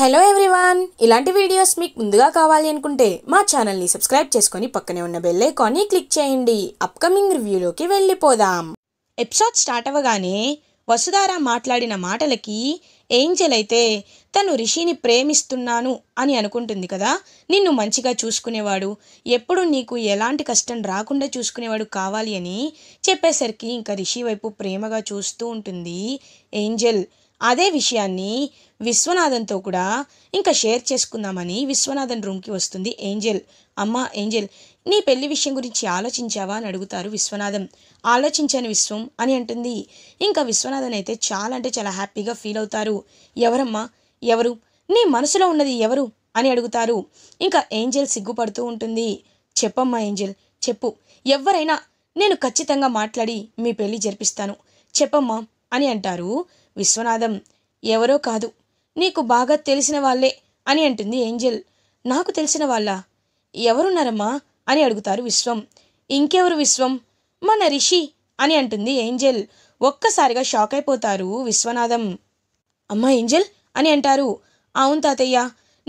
hello everyone ఇలాంటి videos మీకు ముందుగా కావాలి అనుకుంటే మా ఛానల్ని సబ్స్క్రైబ్ చేసుకొని పక్కనే ఉన్న బెల్ ఐకాన్ని క్లిక్ చేయండి అప్కమింగ్ రివ్యూలోకి వెళ్ళిపోదాం ఎపిసోడ్ స్టార్ట్ అవ్వగానే వసుధార మాట్లాడిన మాటలకి ఏంజెల్ అయితే తను రిషిని ప్రేమిస్తున్నాను అని అనుకుంటుంది కదా నిన్ను మంచిగా చూసుకునేవాడు ఎప్పుడు నీకు ఎలాంటి కష్టం రాకుండా చూసుకునేవాడు కావాలి అని చెప్పేసరికి ఇంకా రిషి వైపు ప్రేమగా చూస్తూ ఉంటుంది ఏంజెల్ అదే విషయాన్ని విశ్వనాథన్తో కూడా ఇంకా షేర్ చేసుకుందామని విశ్వనాథన్ రూమ్కి వస్తుంది ఏంజెల్ అమ్మ ఏంజెల్ నీ పెళ్లి విషయం గురించి ఆలోచించావా అని అడుగుతారు విశ్వనాథం ఆలోచించాను విశ్వం అని అంటుంది ఇంకా విశ్వనాథన్ అయితే చాలా అంటే చాలా హ్యాపీగా ఫీల్ అవుతారు ఎవరమ్మా ఎవరు నీ మనసులో ఉన్నది ఎవరు అని అడుగుతారు ఇంకా ఏంజెల్ సిగ్గుపడుతూ ఉంటుంది చెప్పమ్మా ఏంజెల్ చెప్పు ఎవరైనా నేను ఖచ్చితంగా మాట్లాడి మీ పెళ్లి జరిపిస్తాను చెప్పమ్మా అని అంటారు విశ్వనాథం ఎవరో కాదు నీకు బాగా తెలిసిన వాళ్ళే అని అంటుంది ఏంజెల్ నాకు తెలిసిన వాళ్ళ ఎవరున్నారమ్మా అని అడుగుతారు విశ్వం ఇంకెవరు విశ్వం మన రిషి అని అంటుంది ఏంజెల్ ఒక్కసారిగా షాక్ అయిపోతారు విశ్వనాథం అమ్మ ఏంజెల్ అని అంటారు అవును తాతయ్య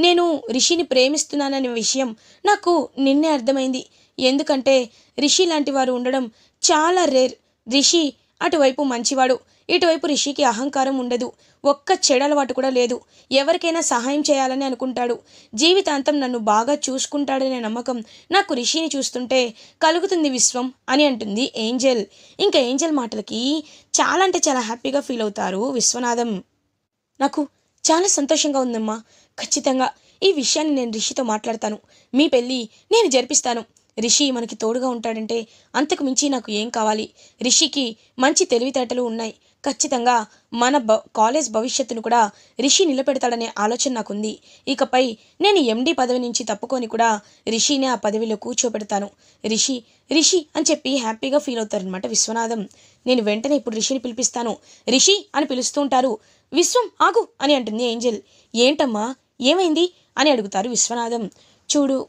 నేను రిషిని ప్రేమిస్తున్నాననే విషయం నాకు నిన్నే అర్థమైంది ఎందుకంటే రిషి లాంటి వారు ఉండడం చాలా రేర్ రిషి అటువైపు మంచివాడు ఇటువైపు రిషికి అహంకారం ఉండదు ఒక్క చెడలవాటు కూడా లేదు ఎవరికైనా సహాయం చేయాలని అనుకుంటాడు జీవితాంతం నన్ను బాగా చూసుకుంటాడనే నమ్మకం నాకు రిషిని చూస్తుంటే కలుగుతుంది విశ్వం అని అంటుంది ఏంజెల్ ఇంకా ఏంజెల్ మాటలకి చాలా అంటే చాలా హ్యాపీగా ఫీల్ అవుతారు విశ్వనాథం నాకు చాలా సంతోషంగా ఉందమ్మా ఖచ్చితంగా ఈ విషయాన్ని నేను రిషితో మాట్లాడతాను మీ పెళ్ళి నేను జరిపిస్తాను రిషి మనకి తోడుగా ఉంటాడంటే అంతకు మించి నాకు ఏం కావాలి రిషికి మంచి తెలివితేటలు ఉన్నాయి ఖచ్చితంగా మన బ కాలేజ్ భవిష్యత్తును కూడా రిషి నిలబెడతాడనే ఆలోచన నాకుంది ఇకపై నేను ఎండి పదవి నుంచి తప్పుకొని కూడా రిషినే ఆ పదవిలో కూర్చోబెడతాను రిషి రిషి అని చెప్పి హ్యాపీగా ఫీల్ అవుతారనమాట విశ్వనాథం నేను వెంటనే ఇప్పుడు రిషిని పిలిపిస్తాను రిషి అని పిలుస్తూ ఉంటారు విశ్వం ఆగు అని అంటుంది ఏంజల్ ఏంటమ్మా ఏమైంది అని అడుగుతారు విశ్వనాథం చూడు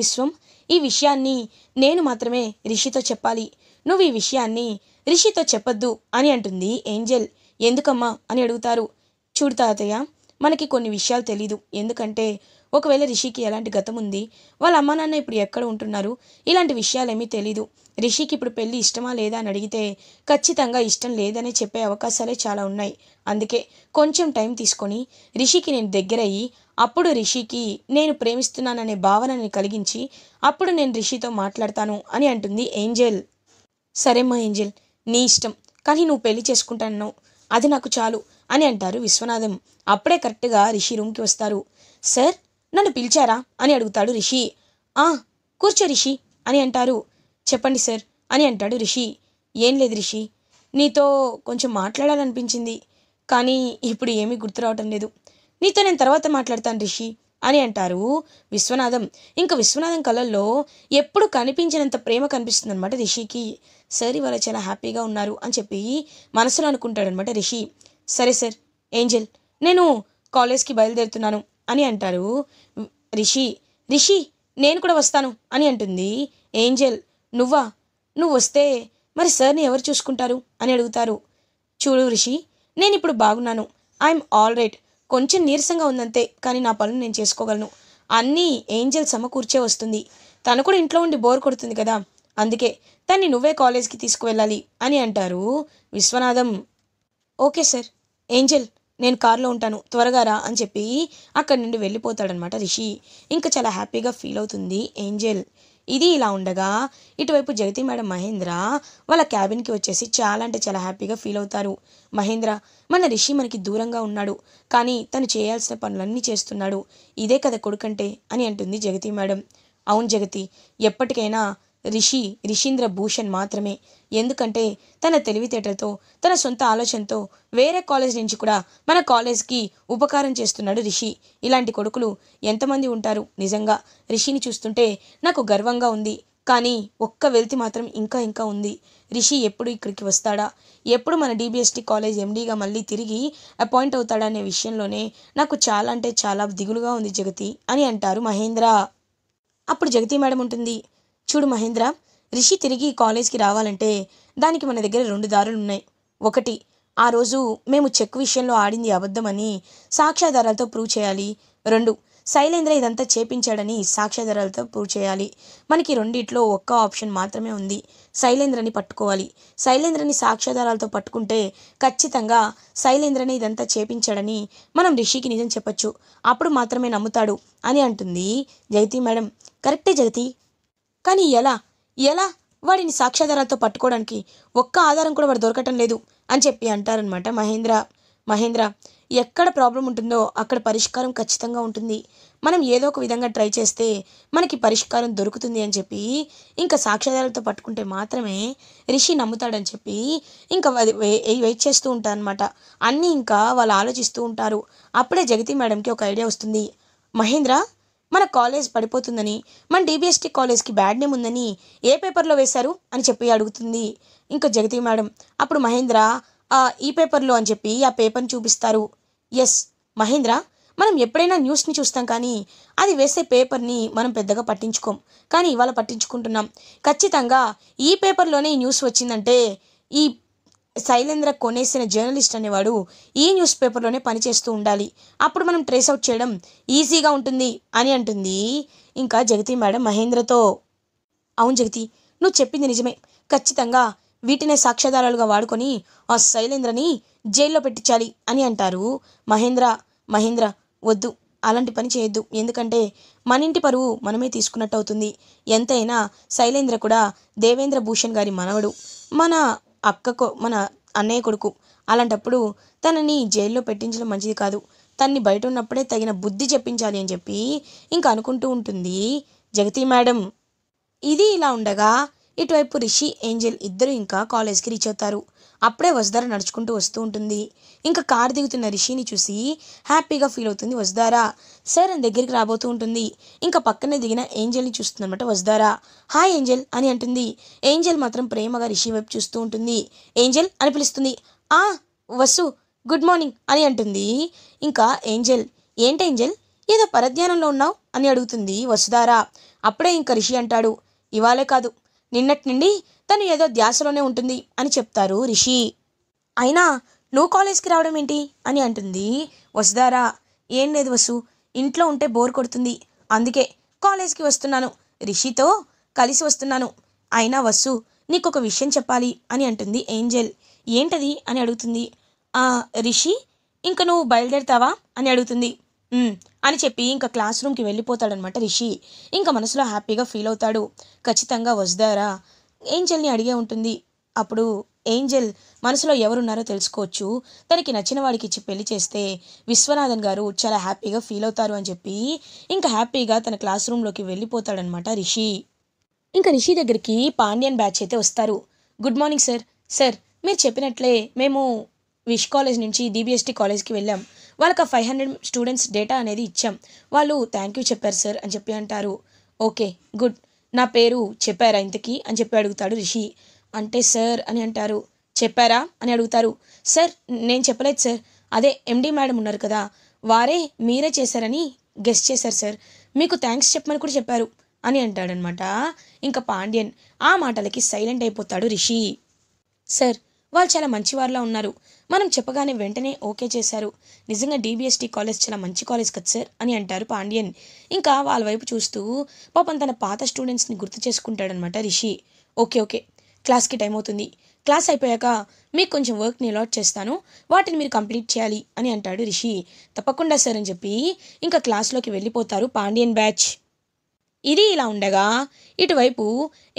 విశ్వం ఈ విషయాన్ని నేను మాత్రమే రిషితో చెప్పాలి నువ్వు ఈ విషయాన్ని రిషితో చెప్పొద్దు అని అంటుంది ఏంజెల్ ఎందుకమ్మా అని అడుగుతారు చూడు తాతయ్య మనకి కొన్ని విషయాలు తెలీదు ఎందుకంటే ఒకవేళ రిషికి ఎలాంటి గతం ఉంది వాళ్ళ అమ్మ నాన్న ఇప్పుడు ఎక్కడ ఉంటున్నారు ఇలాంటి విషయాలేమీ తెలీదు రిషికి ఇప్పుడు పెళ్ళి ఇష్టమా లేదా అని అడిగితే ఖచ్చితంగా ఇష్టం లేదనే చెప్పే అవకాశాలే చాలా ఉన్నాయి అందుకే కొంచెం టైం తీసుకొని రిషికి నేను దగ్గరయ్యి అప్పుడు రిషికి నేను ప్రేమిస్తున్నాననే భావనని కలిగించి అప్పుడు నేను రిషితో మాట్లాడతాను అని అంటుంది ఏంజెల్ సరేమ్మా ఏంజెల్ నీ ఇష్టం కానీ నువ్వు పెళ్లి చేసుకుంటాను అది నాకు చాలు అని అంటారు విశ్వనాథం అప్పుడే కరెక్ట్గా రిషి రూమ్కి వస్తారు సార్ నన్ను పిలిచారా అని అడుగుతాడు రిషి ఆ కూర్చో రిషి అని అంటారు చెప్పండి సార్ అని అంటాడు రిషి ఏం లేదు రిషి నీతో కొంచెం మాట్లాడాలనిపించింది కానీ ఇప్పుడు ఏమీ గుర్తురావటం లేదు నీతో నేను తర్వాత మాట్లాడతాను రిషి అని అంటారు విశ్వనాథం ఇంకా విశ్వనాథం కళల్లో ఎప్పుడు కనిపించినంత ప్రేమ కనిపిస్తుంది అనమాట రిషికి సార్ ఇవాళ చాలా హ్యాపీగా ఉన్నారు అని చెప్పి మనసులో అనుకుంటాడనమాట రిషి సరే సార్ ఏంజెల్ నేను కాలేజ్కి బయలుదేరుతున్నాను అని అంటారు రిషి రిషి నేను కూడా వస్తాను అని అంటుంది ఏంజెల్ నువ్వా నువ్వు వస్తే మరి సార్ని ఎవరు చూసుకుంటారు అని అడుగుతారు చూడు రిషి నేను ఇప్పుడు బాగున్నాను ఐఎమ్ ఆల్ రైట్ కొంచెం నీరసంగా ఉందంతే కానీ నా పనులు నేను చేసుకోగలను అన్నీ ఏంజల్ సమకూర్చే వస్తుంది తను కూడా ఇంట్లో ఉండి బోర్ కొడుతుంది కదా అందుకే తన్ని నువ్వే కాలేజ్కి తీసుకువెళ్ళాలి అని అంటారు విశ్వనాథం ఓకే సార్ ఏంజల్ నేను కారులో ఉంటాను త్వరగా రా అని చెప్పి అక్కడి నుండి వెళ్ళిపోతాడనమాట రిషి ఇంకా చాలా హ్యాపీగా ఫీల్ అవుతుంది ఏంజెల్ ఇది ఇలా ఉండగా ఇటువైపు జగతి మేడం మహేంద్ర వాళ్ళ క్యాబిన్కి వచ్చేసి చాలా అంటే చాలా హ్యాపీగా ఫీల్ అవుతారు మహేంద్ర మన రిషి మనకి దూరంగా ఉన్నాడు కానీ తను చేయాల్సిన పనులన్నీ చేస్తున్నాడు ఇదే కదా కొడుకంటే అని అంటుంది జగతి మేడం అవును జగతి ఎప్పటికైనా రిషి రిషీంద్ర భూషణ్ మాత్రమే ఎందుకంటే తన తెలివితేటలతో తన సొంత ఆలోచనతో వేరే కాలేజ్ నుంచి కూడా మన కాలేజ్కి ఉపకారం చేస్తున్నాడు రిషి ఇలాంటి కొడుకులు ఎంతమంది ఉంటారు నిజంగా రిషిని చూస్తుంటే నాకు గర్వంగా ఉంది కానీ ఒక్క వెల్తి మాత్రం ఇంకా ఇంకా ఉంది రిషి ఎప్పుడు ఇక్కడికి వస్తాడా ఎప్పుడు మన డీబీఎస్టీ కాలేజ్ ఎండీగా మళ్ళీ తిరిగి అపాయింట్ అవుతాడా అనే విషయంలోనే నాకు చాలా అంటే చాలా దిగులుగా ఉంది జగతి అని అంటారు మహేంద్ర అప్పుడు జగతి మేడం ఉంటుంది చూడు మహేంద్ర రిషి తిరిగి కాలేజ్కి రావాలంటే దానికి మన దగ్గర రెండు దారులు ఉన్నాయి ఒకటి ఆ రోజు మేము చెక్ విషయంలో ఆడింది అబద్ధమని సాక్ష్యాధారాలతో ప్రూవ్ చేయాలి రెండు శైలేంద్ర ఇదంతా చేపించాడని సాక్ష్యాధారాలతో ప్రూవ్ చేయాలి మనకి రెండిట్లో ఒక్క ఆప్షన్ మాత్రమే ఉంది శైలేంద్రని పట్టుకోవాలి శైలేంద్రని సాక్ష్యాధారాలతో పట్టుకుంటే ఖచ్చితంగా శైలేంద్రని ఇదంతా చేపించాడని మనం రిషికి నిజం చెప్పచ్చు అప్పుడు మాత్రమే నమ్ముతాడు అని అంటుంది జగతి మేడం కరెక్టే జగతి కానీ ఎలా ఎలా వాడిని సాక్ష్యాధారాలతో పట్టుకోవడానికి ఒక్క ఆధారం కూడా వాడు దొరకటం లేదు అని చెప్పి అంటారనమాట మహేంద్ర మహేంద్ర ఎక్కడ ప్రాబ్లం ఉంటుందో అక్కడ పరిష్కారం ఖచ్చితంగా ఉంటుంది మనం ఏదో ఒక విధంగా ట్రై చేస్తే మనకి పరిష్కారం దొరుకుతుంది అని చెప్పి ఇంకా సాక్ష్యాధారాలతో పట్టుకుంటే మాత్రమే రిషి నమ్ముతాడని చెప్పి ఇంకా వెయిట్ చేస్తూ అనమాట అన్నీ ఇంకా వాళ్ళు ఆలోచిస్తూ ఉంటారు అప్పుడే జగతి మేడంకి ఒక ఐడియా వస్తుంది మహేంద్ర మన కాలేజ్ పడిపోతుందని మన డీబీఎస్టీ కాలేజ్కి బ్యాడ్ నేమ్ ఉందని ఏ పేపర్లో వేశారు అని చెప్పి అడుగుతుంది ఇంకా జగతి మేడం అప్పుడు మహేంద్ర ఈ పేపర్లో అని చెప్పి ఆ పేపర్ని చూపిస్తారు ఎస్ మహేంద్ర మనం ఎప్పుడైనా న్యూస్ని చూస్తాం కానీ అది వేసే పేపర్ని మనం పెద్దగా పట్టించుకోం కానీ ఇవాళ పట్టించుకుంటున్నాం ఖచ్చితంగా ఈ పేపర్లోనే ఈ న్యూస్ వచ్చిందంటే ఈ శైలేంద్ర కొనేసిన జర్నలిస్ట్ అనేవాడు ఈ న్యూస్ పేపర్లోనే పనిచేస్తూ ఉండాలి అప్పుడు మనం ట్రేస్ అవుట్ చేయడం ఈజీగా ఉంటుంది అని అంటుంది ఇంకా జగతి మేడం మహేంద్రతో అవును జగతి నువ్వు చెప్పింది నిజమే ఖచ్చితంగా వీటినే సాక్ష్యాధారాలుగా వాడుకొని ఆ శైలేంద్రని జైల్లో పెట్టించాలి అని అంటారు మహేంద్ర మహేంద్ర వద్దు అలాంటి పని చేయొద్దు ఎందుకంటే మన ఇంటి పరువు మనమే తీసుకున్నట్టు అవుతుంది ఎంతైనా శైలేంద్ర కూడా దేవేంద్ర భూషణ్ గారి మనవడు మన అక్కకు మన అన్నయ్య కొడుకు అలాంటప్పుడు తనని జైల్లో పెట్టించడం మంచిది కాదు తన్ని బయట ఉన్నప్పుడే తగిన బుద్ధి చెప్పించాలి అని చెప్పి ఇంకా అనుకుంటూ ఉంటుంది జగతి మేడం ఇది ఇలా ఉండగా ఇటువైపు రిషి ఏంజెల్ ఇద్దరు ఇంకా కాలేజ్కి రీచ్ అవుతారు అప్పుడే వసుధార నడుచుకుంటూ వస్తూ ఉంటుంది ఇంకా కార్ దిగుతున్న రిషిని చూసి హ్యాపీగా ఫీల్ అవుతుంది సార్ అని దగ్గరికి రాబోతూ ఉంటుంది ఇంకా పక్కనే దిగిన ఏంజల్ని చూస్తుందన్నమాట వసుధార హాయ్ ఏంజల్ అని అంటుంది ఏంజల్ మాత్రం ప్రేమగా రిషి వైపు చూస్తూ ఉంటుంది ఏంజల్ అని పిలుస్తుంది ఆ వసు గుడ్ మార్నింగ్ అని అంటుంది ఇంకా ఏంజల్ ఏంటి ఏంజల్ ఏదో పరధ్యానంలో ఉన్నావు అని అడుగుతుంది వసుదారా అప్పుడే ఇంకా రిషి అంటాడు ఇవాళే కాదు నిన్నటి నుండి తను ఏదో ధ్యాసలోనే ఉంటుంది అని చెప్తారు రిషి అయినా నువ్వు కాలేజ్కి రావడం ఏంటి అని అంటుంది వసుదారా ఏం లేదు వసు ఇంట్లో ఉంటే బోర్ కొడుతుంది అందుకే కాలేజ్కి వస్తున్నాను రిషితో కలిసి వస్తున్నాను అయినా వసు నీకు ఒక విషయం చెప్పాలి అని అంటుంది ఏంజెల్ ఏంటది అని అడుగుతుంది రిషి ఇంక నువ్వు బయలుదేరుతావా అని అడుగుతుంది అని చెప్పి ఇంకా క్లాస్ రూమ్కి వెళ్ళిపోతాడనమాట రిషి ఇంకా మనసులో హ్యాపీగా ఫీల్ అవుతాడు ఖచ్చితంగా వస్తారా ఏంజల్ని అడిగే ఉంటుంది అప్పుడు ఏంజల్ మనసులో ఎవరున్నారో తెలుసుకోవచ్చు తనకి నచ్చిన వాడికి ఇచ్చి పెళ్లి చేస్తే విశ్వనాథన్ గారు చాలా హ్యాపీగా ఫీల్ అవుతారు అని చెప్పి ఇంకా హ్యాపీగా తన క్లాస్ రూమ్లోకి వెళ్ళిపోతాడనమాట రిషి ఇంకా రిషి దగ్గరికి పాండ్యన్ బ్యాచ్ అయితే వస్తారు గుడ్ మార్నింగ్ సార్ సార్ మీరు చెప్పినట్లే మేము విష్ కాలేజ్ నుంచి డిబిఎస్టీ కాలేజ్కి వెళ్ళాం వాళ్ళకి ఫైవ్ హండ్రెడ్ స్టూడెంట్స్ డేటా అనేది ఇచ్చాం వాళ్ళు థ్యాంక్ యూ చెప్పారు సార్ అని చెప్పి అంటారు ఓకే గుడ్ నా పేరు చెప్పారా ఇంతకి అని చెప్పి అడుగుతాడు రిషి అంటే సార్ అని అంటారు చెప్పారా అని అడుగుతారు సార్ నేను చెప్పలేదు సార్ అదే ఎండి మేడం ఉన్నారు కదా వారే మీరే చేశారని గెస్ట్ చేశారు సార్ మీకు థ్యాంక్స్ చెప్పమని కూడా చెప్పారు అని అంటాడనమాట ఇంకా పాండ్యన్ ఆ మాటలకి సైలెంట్ అయిపోతాడు రిషి సార్ వాళ్ళు చాలా మంచివారిలా ఉన్నారు మనం చెప్పగానే వెంటనే ఓకే చేశారు నిజంగా డీబీఎస్టీ కాలేజ్ చాలా మంచి కాలేజ్ కదా సార్ అని అంటారు పాండ్యన్ ఇంకా వాళ్ళ వైపు చూస్తూ పాపం తన పాత స్టూడెంట్స్ని గుర్తు చేసుకుంటాడనమాట రిషి ఓకే ఓకే క్లాస్కి టైం అవుతుంది క్లాస్ అయిపోయాక మీకు కొంచెం వర్క్ని అలాట్ చేస్తాను వాటిని మీరు కంప్లీట్ చేయాలి అని అంటాడు రిషి తప్పకుండా సార్ అని చెప్పి ఇంకా క్లాస్లోకి వెళ్ళిపోతారు పాండియన్ బ్యాచ్ ఇది ఇలా ఉండగా ఇటువైపు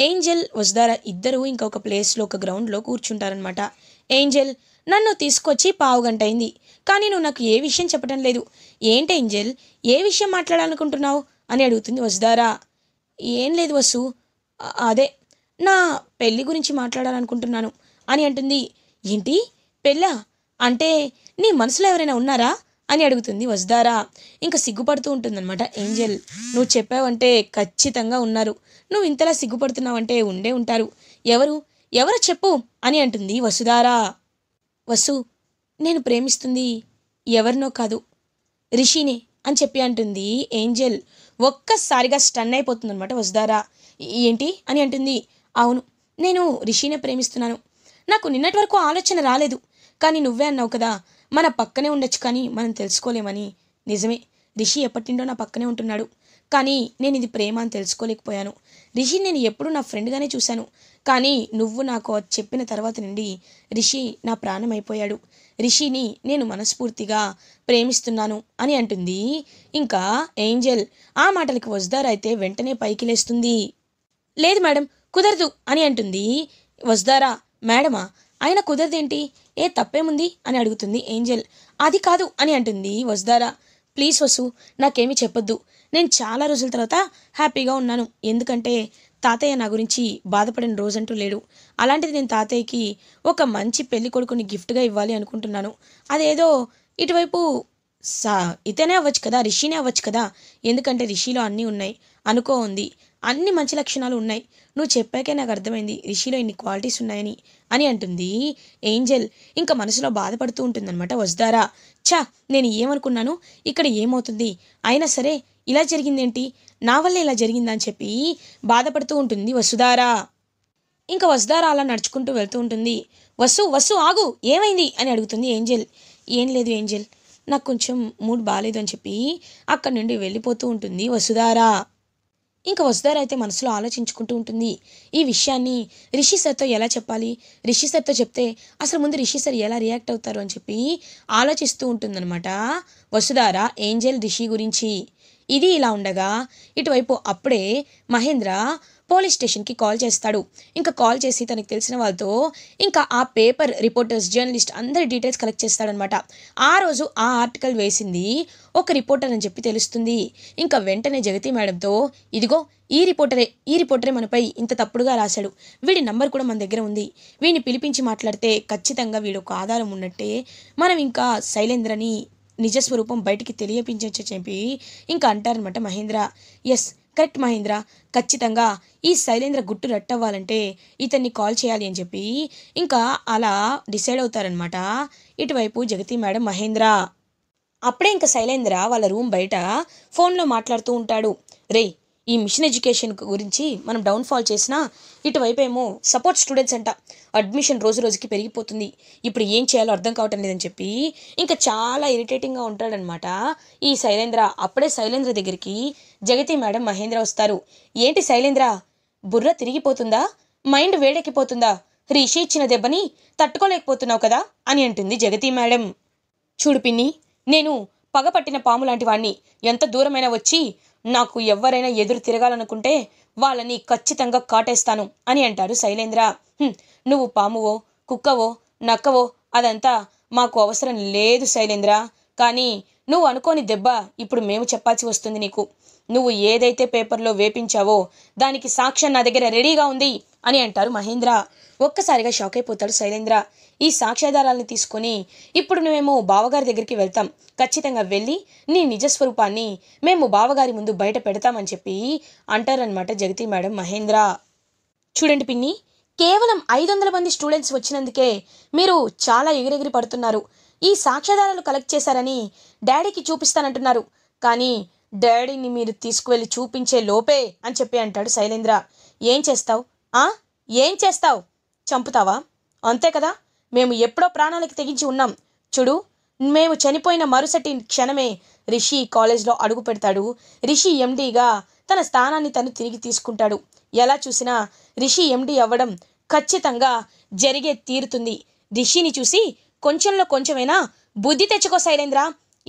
ఏంజల్ వజదార ఇద్దరు ఇంకొక ప్లేస్లో ఒక గ్రౌండ్లో కూర్చుంటారనమాట ఏంజల్ నన్ను తీసుకొచ్చి పావుగంటైంది అయింది కానీ నువ్వు నాకు ఏ విషయం చెప్పడం లేదు ఏంటి ఏంజెల్ ఏ విషయం మాట్లాడాలనుకుంటున్నావు అని అడుగుతుంది వసుదారా ఏం లేదు వసు అదే నా పెళ్ళి గురించి మాట్లాడాలనుకుంటున్నాను అని అంటుంది ఏంటి పెళ్ళా అంటే నీ మనసులో ఎవరైనా ఉన్నారా అని అడుగుతుంది వసుదారా ఇంకా సిగ్గుపడుతూ ఉంటుందన్నమాట ఏంజెల్ నువ్వు చెప్పావంటే ఖచ్చితంగా ఉన్నారు నువ్వు ఇంతలా సిగ్గుపడుతున్నావంటే ఉండే ఉంటారు ఎవరు ఎవరు చెప్పు అని అంటుంది వసుదారా వసు నేను ప్రేమిస్తుంది ఎవరినో కాదు రిషినే అని చెప్పి అంటుంది ఏంజల్ ఒక్కసారిగా స్టన్ అయిపోతుంది అనమాట వసుదారా ఏంటి అని అంటుంది అవును నేను రిషినే ప్రేమిస్తున్నాను నాకు నిన్నటి వరకు ఆలోచన రాలేదు కానీ నువ్వే అన్నావు కదా మన పక్కనే ఉండొచ్చు కానీ మనం తెలుసుకోలేమని నిజమే రిషి ఎప్పటిండో నా పక్కనే ఉంటున్నాడు కానీ నేను ఇది ప్రేమ అని తెలుసుకోలేకపోయాను రిషి నేను ఎప్పుడూ నా ఫ్రెండ్గానే చూశాను కానీ నువ్వు నాకు చెప్పిన తర్వాత నుండి రిషి నా ప్రాణం అయిపోయాడు రిషిని నేను మనస్ఫూర్తిగా ప్రేమిస్తున్నాను అని అంటుంది ఇంకా ఏంజల్ ఆ మాటలకి వజ్దార్ అయితే వెంటనే పైకి లేస్తుంది లేదు మేడం కుదరదు అని అంటుంది వజ్దారా మేడమా ఆయన కుదరదేంటి ఏ తప్పేముంది అని అడుగుతుంది ఏంజల్ అది కాదు అని అంటుంది వజ్దారా ప్లీజ్ వసు నాకేమీ చెప్పొద్దు నేను చాలా రోజుల తర్వాత హ్యాపీగా ఉన్నాను ఎందుకంటే తాతయ్య నా గురించి బాధపడిన రోజంటూ లేడు అలాంటిది నేను తాతయ్యకి ఒక మంచి పెళ్లి కొడుకుని గిఫ్ట్గా ఇవ్వాలి అనుకుంటున్నాను అదేదో ఇటువైపు సా ఇతనే అవ్వచ్చు కదా రిషినే అవ్వచ్చు కదా ఎందుకంటే రిషిలో అన్నీ ఉన్నాయి అనుకో ఉంది అన్ని మంచి లక్షణాలు ఉన్నాయి నువ్వు చెప్పాకే నాకు అర్థమైంది రిషిలో ఇన్ని క్వాలిటీస్ ఉన్నాయని అని అంటుంది ఏంజెల్ ఇంకా మనసులో బాధపడుతూ ఉంటుందన్నమాట వస్తారా చా నేను ఏమనుకున్నాను ఇక్కడ ఏమవుతుంది అయినా సరే ఇలా జరిగిందేంటి నా వల్ల ఇలా జరిగిందని చెప్పి బాధపడుతూ ఉంటుంది వసుధారా ఇంకా వసుధారా అలా నడుచుకుంటూ వెళ్తూ ఉంటుంది వసు వసు ఆగు ఏమైంది అని అడుగుతుంది ఏంజెల్ ఏం లేదు ఏంజెల్ నాకు కొంచెం మూడ్ బాగాలేదు అని చెప్పి అక్కడి నుండి వెళ్ళిపోతూ ఉంటుంది వసుధారా ఇంకా వసుధారైతే మనసులో ఆలోచించుకుంటూ ఉంటుంది ఈ విషయాన్ని రిషి సార్తో ఎలా చెప్పాలి రిషి సార్తో చెప్తే అసలు ముందు రిషి సార్ ఎలా రియాక్ట్ అవుతారు అని చెప్పి ఆలోచిస్తూ ఉంటుందన్నమాట వసుధార ఏంజల్ రిషి గురించి ఇది ఇలా ఉండగా ఇటువైపు అప్పుడే మహేంద్ర పోలీస్ స్టేషన్కి కాల్ చేస్తాడు ఇంకా కాల్ చేసి తనకు తెలిసిన వాళ్ళతో ఇంకా ఆ పేపర్ రిపోర్టర్స్ జర్నలిస్ట్ అందరి డీటెయిల్స్ కలెక్ట్ చేస్తాడనమాట ఆ రోజు ఆ ఆర్టికల్ వేసింది ఒక రిపోర్టర్ అని చెప్పి తెలుస్తుంది ఇంకా వెంటనే జగతి మేడంతో ఇదిగో ఈ రిపోర్టరే ఈ రిపోర్టరే మనపై ఇంత తప్పుడుగా రాశాడు వీడి నంబర్ కూడా మన దగ్గర ఉంది వీడిని పిలిపించి మాట్లాడితే ఖచ్చితంగా వీడు ఒక ఆధారం ఉన్నట్టే మనం ఇంకా శైలేంద్రని నిజస్వరూపం బయటికి తెలియపించవచ్చు చెప్పి ఇంకా అంటారనమాట మహేంద్ర ఎస్ కరెక్ట్ మహేంద్ర ఖచ్చితంగా ఈ శైలేంద్ర గుట్టు రట్టవ్వాలంటే ఇతన్ని కాల్ చేయాలి అని చెప్పి ఇంకా అలా డిసైడ్ అవుతారనమాట ఇటువైపు జగతి మేడం మహేంద్ర అప్పుడే ఇంకా శైలేంద్ర వాళ్ళ రూమ్ బయట ఫోన్లో మాట్లాడుతూ ఉంటాడు రే ఈ మిషన్ ఎడ్యుకేషన్ గురించి మనం డౌన్ఫాల్ చేసినా ఇటువైపు ఏమో సపోర్ట్ స్టూడెంట్స్ అంట అడ్మిషన్ రోజు రోజుకి పెరిగిపోతుంది ఇప్పుడు ఏం చేయాలో అర్థం కావటం లేదని చెప్పి ఇంకా చాలా ఇరిటేటింగ్గా ఉంటాడనమాట ఈ శైలేంద్ర అప్పుడే శైలేంద్ర దగ్గరికి జగతి మేడం మహేంద్ర వస్తారు ఏంటి శైలేంద్ర బుర్ర తిరిగిపోతుందా మైండ్ వేడెక్కిపోతుందా రిషి ఇచ్చిన దెబ్బని తట్టుకోలేకపోతున్నావు కదా అని అంటుంది జగతి మేడం చూడు పిన్ని నేను పగపట్టిన పాము లాంటి వాణ్ణి ఎంత దూరమైనా వచ్చి నాకు ఎవరైనా ఎదురు తిరగాలనుకుంటే వాళ్ళని ఖచ్చితంగా కాటేస్తాను అని అంటారు శైలేంద్ర నువ్వు పామువో కుక్కవో నక్కవో అదంతా మాకు అవసరం లేదు శైలేంద్ర కానీ నువ్వు అనుకోని దెబ్బ ఇప్పుడు మేము చెప్పాల్సి వస్తుంది నీకు నువ్వు ఏదైతే పేపర్లో వేపించావో దానికి సాక్ష్యం నా దగ్గర రెడీగా ఉంది అని అంటారు మహేంద్ర ఒక్కసారిగా షాక్ అయిపోతాడు శైలేంద్ర ఈ సాక్ష్యాధారాలను తీసుకొని ఇప్పుడు మేము బావగారి దగ్గరికి వెళ్తాం ఖచ్చితంగా వెళ్ళి నీ నిజస్వరూపాన్ని మేము బావగారి ముందు బయట పెడతామని చెప్పి అంటారనమాట జగతి మేడం మహేంద్ర చూడండి పిన్ని కేవలం ఐదు వందల మంది స్టూడెంట్స్ వచ్చినందుకే మీరు చాలా ఎగిరెగిరి పడుతున్నారు ఈ సాక్ష్యాధారాలు కలెక్ట్ చేశారని డాడీకి చూపిస్తానంటున్నారు కానీ డాడీని మీరు తీసుకువెళ్ళి చూపించే లోపే అని చెప్పి అంటాడు శైలేంద్ర ఏం చేస్తావు ఆ ఏం చేస్తావు చంపుతావా అంతే కదా మేము ఎప్పుడో ప్రాణాలకి తెగించి ఉన్నాం చూడు మేము చనిపోయిన మరుసటి క్షణమే రిషి కాలేజ్లో అడుగు పెడతాడు రిషి ఎండీగా తన స్థానాన్ని తను తిరిగి తీసుకుంటాడు ఎలా చూసినా రిషి ఎండీ అవ్వడం ఖచ్చితంగా జరిగే తీరుతుంది రిషిని చూసి కొంచెంలో కొంచెమైనా బుద్ధి తెచ్చుకో శైలేంద్ర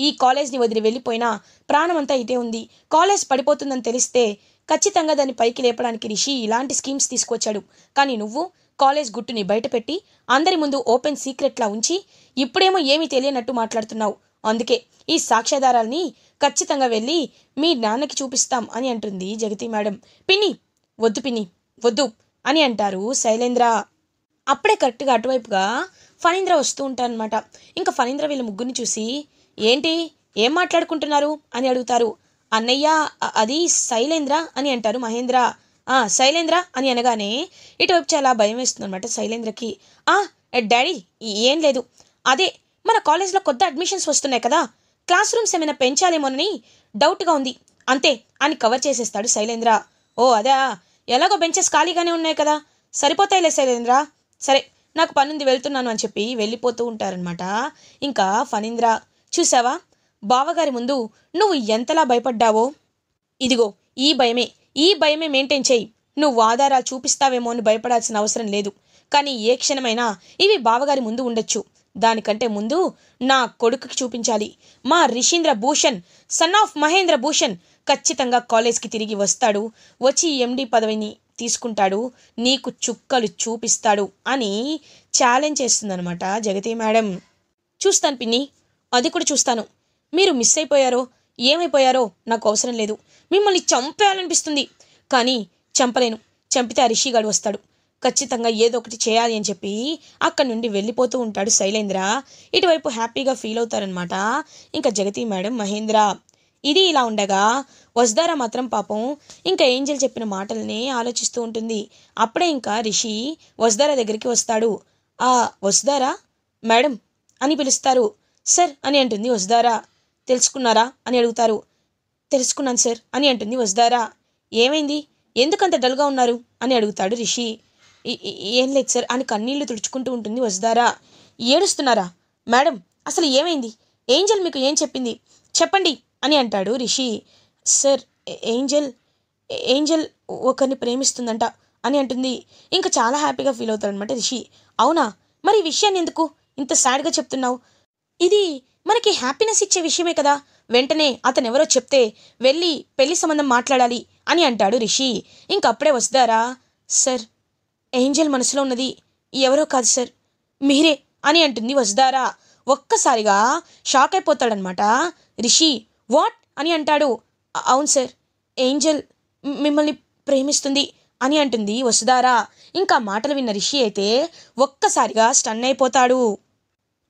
ఈ కాలేజ్ని వదిలి వెళ్ళిపోయినా ప్రాణమంతా ఇదే ఉంది కాలేజ్ పడిపోతుందని తెలిస్తే ఖచ్చితంగా దాన్ని పైకి లేపడానికి రిషి ఇలాంటి స్కీమ్స్ తీసుకొచ్చాడు కానీ నువ్వు కాలేజ్ గుట్టుని బయటపెట్టి అందరి ముందు ఓపెన్ సీక్రెట్లా ఉంచి ఇప్పుడేమో ఏమీ తెలియనట్టు మాట్లాడుతున్నావు అందుకే ఈ సాక్ష్యాధారాల్ని ఖచ్చితంగా వెళ్ళి మీ నాన్నకి చూపిస్తాం అని అంటుంది జగతి మేడం పిన్ని వద్దు పిన్ని వద్దు అని అంటారు శైలేంద్ర అప్పుడే కరెక్ట్గా అటువైపుగా ఫణీంద్ర వస్తూ ఉంటారనమాట ఇంకా ఫణీంద్ర వీళ్ళ ముగ్గురిని చూసి ఏంటి ఏం మాట్లాడుకుంటున్నారు అని అడుగుతారు అన్నయ్య అది శైలేంద్ర అని అంటారు మహేంద్ర శైలేంద్ర అని అనగానే ఇటువైపు చాలా భయం వేస్తుంది అనమాట శైలేంద్రకి డాడీ ఏం లేదు అదే మన కాలేజ్లో కొత్త అడ్మిషన్స్ వస్తున్నాయి కదా క్లాస్ రూమ్స్ ఏమైనా పెంచాలేమోనని డౌట్గా ఉంది అంతే అని కవర్ చేసేస్తాడు శైలేంద్ర ఓ అదే ఎలాగో బెంచెస్ ఖాళీగానే ఉన్నాయి కదా సరిపోతాయిలే శైలేంద్ర సరే నాకు పనుంది వెళ్తున్నాను అని చెప్పి వెళ్ళిపోతూ ఉంటారనమాట ఇంకా ఫణీంద్ర చూసావా బావగారి ముందు నువ్వు ఎంతలా భయపడ్డావో ఇదిగో ఈ భయమే ఈ భయమే మెయింటైన్ చేయి నువ్వు ఆధారాలు చూపిస్తావేమో అని భయపడాల్సిన అవసరం లేదు కానీ ఏ క్షణమైనా ఇవి బావగారి ముందు ఉండొచ్చు దానికంటే ముందు నా కొడుకుకి చూపించాలి మా రిషీంద్ర భూషణ్ సన్ ఆఫ్ మహేంద్ర భూషణ్ ఖచ్చితంగా కాలేజ్కి తిరిగి వస్తాడు వచ్చి ఎండి పదవిని తీసుకుంటాడు నీకు చుక్కలు చూపిస్తాడు అని ఛాలెంజ్ చేస్తుందనమాట జగతి మేడం చూస్తాను పిన్ని అది కూడా చూస్తాను మీరు మిస్ అయిపోయారో ఏమైపోయారో నాకు అవసరం లేదు మిమ్మల్ని చంపేయాలనిపిస్తుంది కానీ చంపలేను చంపితే ఆ రిషిగాడు వస్తాడు ఖచ్చితంగా ఏదో ఒకటి చేయాలి అని చెప్పి అక్కడి నుండి వెళ్ళిపోతూ ఉంటాడు శైలేంద్ర ఇటువైపు హ్యాపీగా ఫీల్ అవుతారనమాట ఇంకా జగతి మేడం మహేంద్ర ఇది ఇలా ఉండగా వస్దారా మాత్రం పాపం ఇంకా ఏంజల్ చెప్పిన మాటల్ని ఆలోచిస్తూ ఉంటుంది అప్పుడే ఇంకా రిషి వస్దారా దగ్గరికి వస్తాడు ఆ వస్దారా మేడం అని పిలుస్తారు సార్ అని అంటుంది వసుదారా తెలుసుకున్నారా అని అడుగుతారు తెలుసుకున్నాను సార్ అని అంటుంది వసుదారా ఏమైంది ఎందుకంత డల్గా ఉన్నారు అని అడుగుతాడు రిషి ఏం లేదు సార్ అని కన్నీళ్లు తుడుచుకుంటూ ఉంటుంది వసుదారా ఏడుస్తున్నారా మేడం అసలు ఏమైంది ఏంజల్ మీకు ఏం చెప్పింది చెప్పండి అని అంటాడు రిషి సార్ ఏంజల్ ఏంజల్ ఒకరిని ప్రేమిస్తుందంట అని అంటుంది ఇంకా చాలా హ్యాపీగా ఫీల్ అవుతాడు అనమాట రిషి అవునా మరి ఈ విషయాన్ని ఎందుకు ఇంత సాడ్గా చెప్తున్నావు ఇది మనకి హ్యాపీనెస్ ఇచ్చే విషయమే కదా వెంటనే అతను ఎవరో చెప్తే వెళ్ళి పెళ్లి సంబంధం మాట్లాడాలి అని అంటాడు రిషి ఇంకప్పుడే వస్తారా సార్ ఏంజల్ మనసులో ఉన్నది ఎవరో కాదు సార్ మీరే అని అంటుంది వస్తారా ఒక్కసారిగా షాక్ అయిపోతాడనమాట రిషి వాట్ అని అంటాడు అవును సార్ ఏంజల్ మిమ్మల్ని ప్రేమిస్తుంది అని అంటుంది వసుధారా ఇంకా మాటలు విన్న రిషి అయితే ఒక్కసారిగా స్టన్ అయిపోతాడు